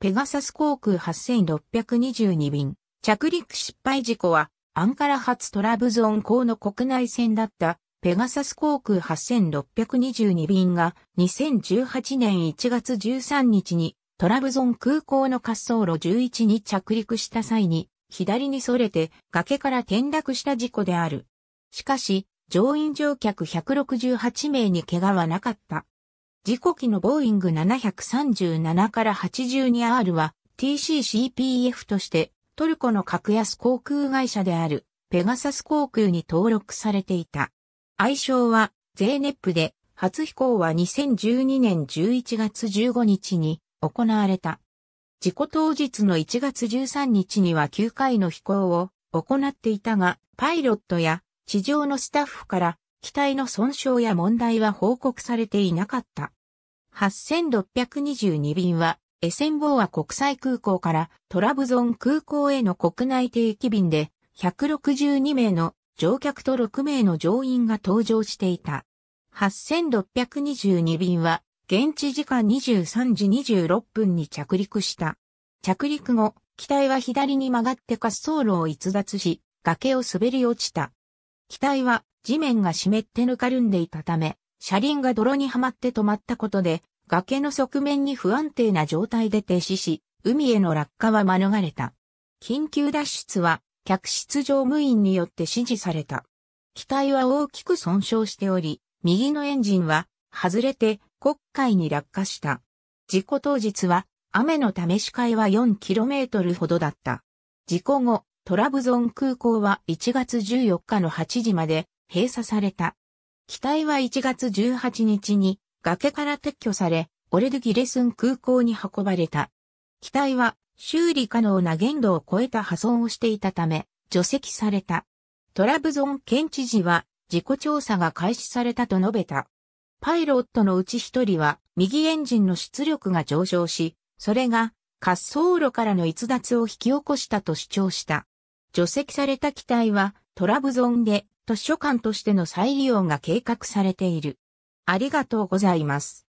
ペガサス航空8622便、着陸失敗事故は、アンカラ発トラブゾン港の国内線だったペガサス航空8622便が2018年1月13日にトラブゾン空港の滑走路11に着陸した際に左にそれて崖から転落した事故である。しかし乗員乗客168名に怪我はなかった。事故機のボーイング737から 82R は TCCPF としてトルコの格安航空会社であるペガサス航空に登録されていた。愛称はゼーネップで初飛行は2012年11月15日に行われた。事故当日の1月13日には9回の飛行を行っていたが、パイロットや地上のスタッフから機体の損傷や問題は報告されていなかった。8622便は、エセンボーア国際空港からトラブゾン空港への国内定期便で、162名の乗客と6名の乗員が搭乗していた。8622便は、現地時間23時26分に着陸した。着陸後、機体は左に曲がって滑走路を逸脱し、崖を滑り落ちた。機体は地面が湿ってぬかるんでいたため、車輪が泥にはまって止まったことで、崖の側面に不安定な状態で停止し、海への落下は免れた。緊急脱出は、客室乗務員によって指示された。機体は大きく損傷しており、右のエンジンは外れて国海に落下した。事故当日は雨のため視界は 4km ほどだった。事故後、トラブゾン空港は1月14日の8時まで閉鎖された。機体は1月18日に崖から撤去され、オレドギレスン空港に運ばれた。機体は修理可能な限度を超えた破損をしていたため、除籍された。トラブゾン県知事は事故調査が開始されたと述べた。パイロットのうち一人は右エンジンの出力が上昇し、それが滑走路からの逸脱を引き起こしたと主張した。除籍された機体はトラブゾンで図書館としての再利用が計画されている。ありがとうございます。